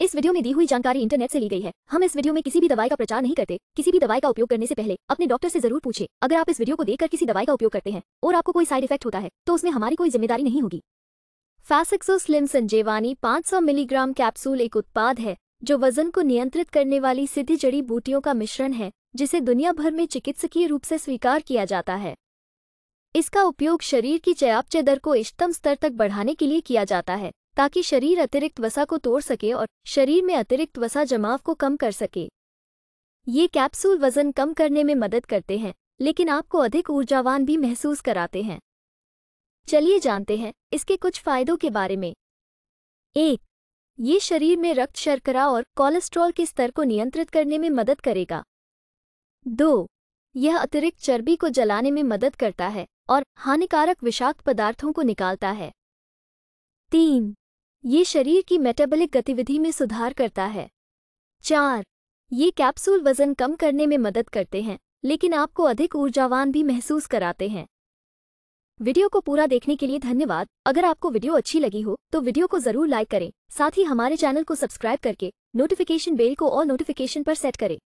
इस वीडियो में दी हुई जानकारी इंटरनेट से ली गई है हम इस वीडियो में किसी भी दवाई का प्रचार नहीं करते किसी भी दवाई का उपयोग करने से पहले अपने डॉक्टर से जरूर पूछे अगर आप इस वीडियो को देखकर किसी दवाई का उपयोग करते हैं और आपको कोई साइड इफेक्ट होता है तो उसमें हमारी कोई जिम्मेदारी नहीं होगी फैसिक्सो स्लिम संजेवानी पांच मिलीग्राम कैप्सूल एक उत्पाद है जो वजन को नियंत्रित करने वाली सिद्धि जड़ी बूटियों का मिश्रण है जिसे दुनिया भर में चिकित्सकीय रूप से स्वीकार किया जाता है इसका उपयोग शरीर की चयापचय दर को इष्टतम स्तर तक बढ़ाने के लिए किया जाता है ताकि शरीर अतिरिक्त वसा को तोड़ सके और शरीर में अतिरिक्त वसा जमाव को कम कर सके ये कैप्सूल वजन कम करने में मदद करते हैं लेकिन आपको अधिक ऊर्जावान भी महसूस कराते हैं चलिए जानते हैं इसके कुछ फायदों के बारे में एक ये शरीर में रक्त शर्करा और कोलेस्ट्रॉल के स्तर को नियंत्रित करने में मदद करेगा दो यह अतिरिक्त चर्बी को जलाने में मदद करता है और हानिकारक विषाक्त पदार्थों को निकालता है तीन ये शरीर की मेटाबॉलिक गतिविधि में सुधार करता है चार ये कैप्सूल वजन कम करने में मदद करते हैं लेकिन आपको अधिक ऊर्जावान भी महसूस कराते हैं वीडियो को पूरा देखने के लिए धन्यवाद अगर आपको वीडियो अच्छी लगी हो तो वीडियो को जरूर लाइक करें साथ ही हमारे चैनल को सब्सक्राइब करके नोटिफिकेशन बेल को और नोटिफिकेशन पर सेट करें